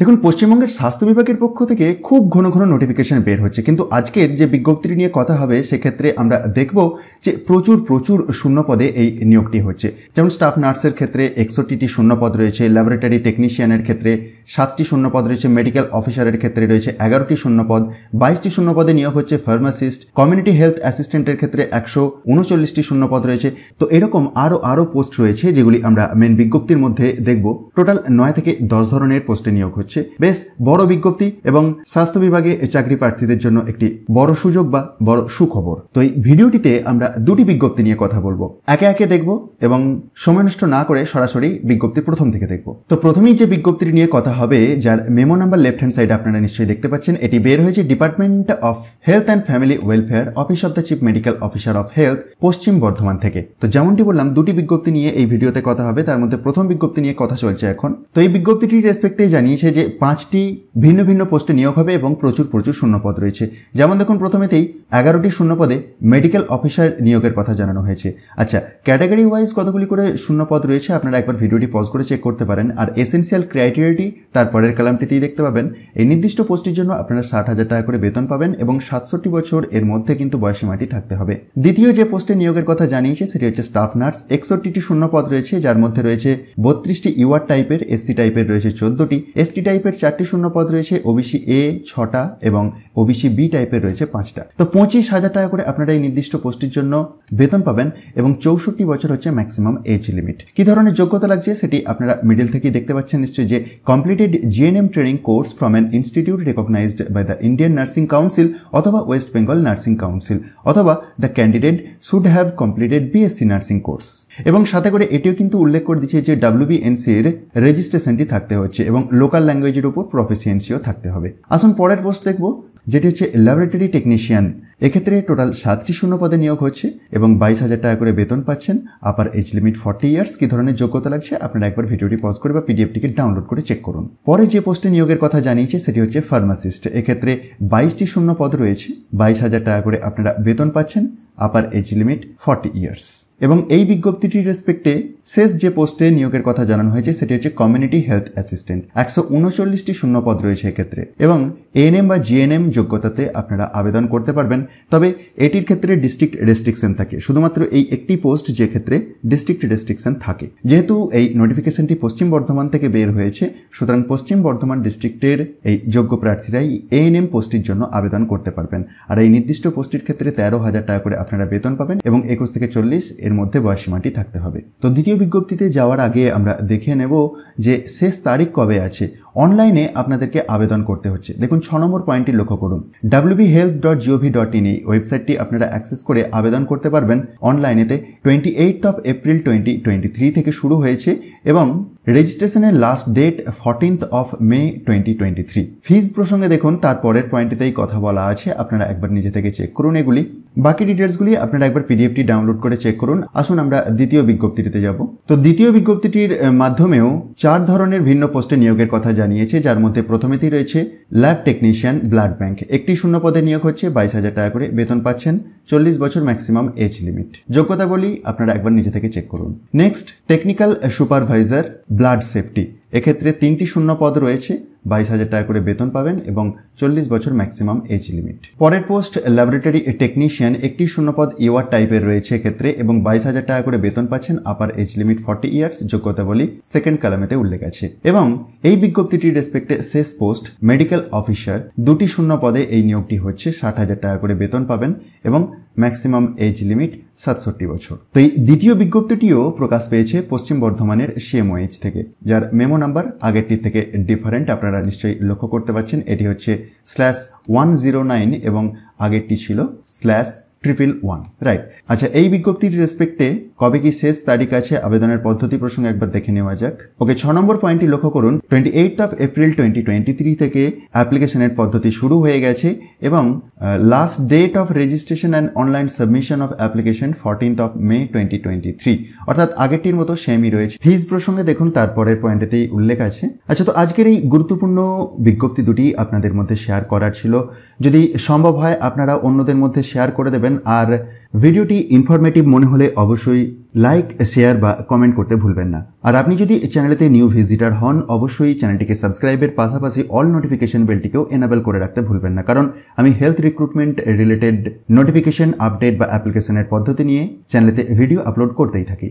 দেখুন পশ্চিমবঙ্গের স্বাস্থ্য বিভাগের পক্ষ থেকে খুব ঘন ঘন নোটিফিকেশন বের হচ্ছে কিন্তু আজকের যে বিজ্ঞপ্তিটি নিয়ে কথা হবে সেক্ষেত্রে আমরা দেখব যে প্রচুর প্রচুর শূন্য পদে এই নিয়োগটি হচ্ছে যেমন স্টাফ নার্সের ক্ষেত্রে একষট্টিটি শূন্যপদ রয়েছে ল্যাবরেটরি টেকনিশিয়ানের ক্ষেত্রে সাতটি শূন্যপদ রয়েছে মেডিকেল অফিসারের ক্ষেত্রে রয়েছে এগারোটি শূন্যপদ বাইশটি শূন্যপদে নিয়োগ হচ্ছে ফার্মাসিস্ট কমিউনিটি হেলথ অ্যাসিস্ট্যান্টের ক্ষেত্রে একশো উনচল্লিশটি শূন্যপদ রয়েছে তো এরকম আরও আরও পোস্ট রয়েছে যেগুলি আমরা মেন বিজ্ঞপ্তির মধ্যে দেখব টোটাল নয় থেকে দশ ধরনের পোস্টে নিয়োগ হচ্ছে বেশ বড় বিজ্ঞপ্তি এবং স্বাস্থ্য বিভাগে চাকরি প্রার্থীদের জন্য একটি বড় সুযোগ বা বড় সুখবর তো এই ভিডিওটিতে আমরা দুটি বিজ্ঞপ্তি নিয়ে কথা বলবো একে একে দেখব এবং সময় নষ্ট না করে সরাসরি বিজ্ঞপ্তি প্রথম থেকে দেখব তো প্রথমেই যে বিজ্ঞপ্তিটি নিয়ে কথা হবে যার memo number left hand side আপনারা নিশ্চয়ই দেখতে পাচ্ছেন এটি বের হয়েছে department of health and family welfare office of the chief medical officer of health Paschim Bardhaman থেকে তো যেমনটি বললাম দুটি বিজ্ঞপ্তি নিয়ে এই ভিডিওতে কথা হবে তার মধ্যে প্রথম বিজ্ঞপ্তি নিয়ে কথা চলছে এখন তো এই বিজ্ঞপ্তিটির রেসপেক্টে জানিয়েছে যে পাঁচটি ভিন্ন ভিন্ন পোস্টে নিয়োগ হবে এবং প্রচুর প্রচুর শূন্যপদ রয়েছে যেমন দেখুন প্রথমেতেই এগারোটি শূন্যপদে মেডিকেল অফিসার নিয়োগের কথা জানানো হয়েছে আচ্ছা ক্যাটাগরি ওয়াইজ কতগুলি করে শূন্যপদ রয়েছে আপনারা একবার ভিডিওটি পজ করে চেক করতে পারেন আর এসেন্সিয়াল ক্রাইটেরিয়াটি তারপরের কালামটিতেই দেখতে পাবেন এই নির্দিষ্ট পোস্টের জন্য আপনারা ষাট হাজার টাকা করে বেতন পাবেন এবং সাতষট্টি বছর এর মধ্যে কিন্তু বয়সীমাটি থাকতে হবে দ্বিতীয় যে পোস্টে নিয়োগের কথা জানিয়েছে সেটি হচ্ছে স্টাফ নার্স একষট্টিটি শূন্যপদ রয়েছে যার মধ্যে রয়েছে বত্রিশটি ইউআর টাইপের এসসি টাইপের রয়েছে চোদ্দটি এসটি টাইপের চারটি শূন্যপদ রয়েছে ওবিসি এ ছটা এবং ওবিসি বি টাইপের রয়েছে পাঁচটা তো পঁচিশ হাজার টাকা করে আপনারা এই নির্দিষ্ট পোস্টের জন্য বেতন পাবেন এবং চৌষট্টি বছর হচ্ছে ম্যাক্সিমাম এজ লিমিট কি ধরনের যোগ্যতা লাগছে সেটি আপনারা মিডিল থেকেই দেখতে পাচ্ছেন নিশ্চয়ই যে completed GNM training course from an institute recognised by the Indian Nursing Council অথবা ওয়েস্ট বেঙ্গল নার্সিং কাউন্সিল অথবা the candidate should have completed BSc nursing course এবং সাথে করে এটিও কিন্তু উল্লেখ করে দিচ্ছে যে ডাব্লিউবিএনসি এর রেজিস্ট্রেশনটি থাকতে হচ্ছে এবং লোকাল ল্যাঙ্গুয়েজের উপর প্রফেসিয়েন্সিও থাকতে হবে আসুন পরের পোস্ট দেখব যেটি হচ্ছে ল্যাবরেটরি টেকনিশিয়ান এক্ষেত্রে টোটাল সাতটি শূন্য পদে নিয়োগ হচ্ছে এবং বাইশ হাজার টাকা করে বেতন পাচ্ছেন upper age limit forty years কি ধরনের যোগ্যতা লাগছে আপনারা একবার ভিডিওটি পজ করে বা পিডিএফটিকে ডাউনলোড করে চেক করুন পরে যে পোস্টে নিয়োগের কথা জানিয়েছে সেটি হচ্ছে ফার্মাসিস্ট এক্ষেত্রে বাইশটি শূন্য পদ রয়েছে বাইশ হাজার টাকা করে আপনারা বেতন পাচ্ছেন upper age limit forty years এবং এই বিজ্ঞপ্তিটির রেসপেক্টে শেষ যে পোস্টে নিয়োগের কথা জানানো হয়েছে সেটি হচ্ছে কমিউনিটি হেলথ অ্যাসিস্ট্যান্ট একশো উনচল্লিশটি শূন্যপদ রয়েছে এক্ষেত্রে এবং এএনএম বা জিএনএম যোগ্যতাতে আপনারা আবেদন করতে পারবেন তবে এটির ক্ষেত্রে ডিস্ট্রিক্ট রেস্ট্রিকশন থাকে শুধুমাত্র এই একটি পোস্ট যে ক্ষেত্রে ডিস্ট্রিক্ট রেস্ট্রিকশন থাকে যেহেতু এই নোটিফিকেশনটি পশ্চিম বর্ধমান থেকে বের হয়েছে সুতরাং পশ্চিম বর্ধমান ডিস্ট্রিক্টের এই যোগ্য প্রার্থীরাই এএনএম পোস্টটির জন্য আবেদন করতে পারবেন আর এই নির্দিষ্ট পোস্টটির ক্ষেত্রে তেরো হাজার টাকা করে আপনারা বেতন পাবেন এবং একুশ থেকে চল্লিশ এর মধ্যে বয়সীমাটি থাকতে হবে তো দ্বিতীয় বিজ্ঞপ্তিতে যাওয়ার আগে আমরা দেখে নেব যে শেষ তারিখ কবে আছে অনলাইনে আপনাদেরকে আবেদন করতে হচ্ছে দেখুন ছ নম্বর পয়েন্টটি লক্ষ্য করুন B health dot G O V dot in এই ওয়েবসাইটটি আপনারা অ্যাক্সেস করে আবেদন করতে পারবেন অনলাইনেতে twenty eight of April twenty twenty three থেকে শুরু হয়েছে এবং রেজিস্ট্রেশনের last date fourteenth of May twenty twenty three fees প্রসঙ্গে দেখুন তারপরের পরের পয়েন্টেতেই কথা বলা আছে আপনারা একবার নিজে থেকে চেক করুন এগুলি বাকি ডিটেলসগুলি আপনারা একবার পিডিএফটি ডাউনলোড করে চেক করুন আসুন আমরা দ্বিতীয় বিজ্ঞপ্তিটিতে যাব তো দ্বিতীয় বিজ্ঞপ্তিটির মাধ্যমেও চার ধরনের ভিন্ন পোস্টে নিয়োগের কথা জানিয়েছে যার মধ্যে প্রথমেতেই রয়েছে ল্যাব টেকনিশিয়ান ব্লাড ব্যাংক একটি শূন্য পদে নিয়োগ হচ্ছে বাইশ হাজার টাকা করে বেতন পাচ্ছেন চল্লিশ বছর ম্যাক্সিমাম এজ লিমিট যোগ্যতা বলি আপনারা একবার নিজে থেকে চেক করুন next technical supervisor blood safety এক্ষেত্রে তিনটি শূন্য পদ রয়েছে বাইশ হাজার টাকা করে বেতন পাবেন এবং চল্লিশ বছর ম্যাক্সিমাম এজ লিমিট পরের পোস্ট ল্যাবরেটরি টেকনিশিয়ান একটি শূন্যপদ ইওয়ার টাইপের রয়েছে ক্ষেত্রে এবং বাইশ হাজার টাকা করে বেতন পাচ্ছেন upper age limit forty years যোগ্যতা বলি সেকেন্ড কালামেতে উল্লেখ আছে এবং এই বিজ্ঞপ্তিটির রেসপেক্টে শেষ পোস্ট মেডিকেল অফিসার দুটি শূন্য পদে এই নিয়োগটি হচ্ছে ষাট হাজার টাকা করে বেতন পাবেন এবং ম্যাক্সিমাম এজ লিমিট সাতষট্টি বছর তো এই দ্বিতীয় বিজ্ঞপ্তিটিও প্রকাশ পেয়েছে পশ্চিম বর্ধমানের সিএমওএইচ থেকে যার মেমো নাম্বার আগেরটির থেকে ডিফারেন্ট আপনারা নিশ্চয়ই লক্ষ্য করতে পারছেন এটি হচ্ছে স্ল্যাশ ওয়ান জিরো নাইন এবং আগেরটি ছিল স্ল্যাশ ট্রিপল ওয়ান রাইট আচ্ছা এই বিজ্ঞপ্তির রেসপেক্টে কবে কি শেষ তারিখ আছে আবেদনের পদ্ধতি প্রসঙ্গে একবার দেখে নেওয়া যাক ওকে ছ নম্বর পয়েন্টটি লক্ষ্য করুন twenty eight of April twenty twenty three থেকে অ্যাপ্লিকেশনের পদ্ধতি শুরু হয়ে গেছে এবং last date of registration and online submission of application fourteenth of May twenty twenty three অর্থাৎ আগেরটির মতো সেমই রয়েছে ফিজ প্রসঙ্গে দেখুন তারপরের পয়েন্টেতেই উল্লেখ আছে আচ্ছা তো আজকের এই গুরুত্বপূর্ণ বিজ্ঞপ্তি দুটি আপনাদের মধ্যে শেয়ার করার ছিল যদি সম্ভব হয় আপনারা অন্যদের মধ্যে শেয়ার করে দেবেন পারেন আর ভিডিওটি ইনফরমেটিভ মনে হলে অবশ্যই লাইক শেয়ার বা কমেন্ট করতে ভুলবেন না আর আপনি যদি চ্যানেলেতে নিউ ভিজিটার হন অবশ্যই চ্যানেলটিকে সাবস্ক্রাইবের পাশাপাশি অল নোটিফিকেশন বেলটিকেও এনাবেল করে রাখতে ভুলবেন না কারণ আমি health recruitment related notification update বা অ্যাপ্লিকেশনের পদ্ধতি নিয়ে চ্যানেলেতে ভিডিও আপলোড করতেই থাকি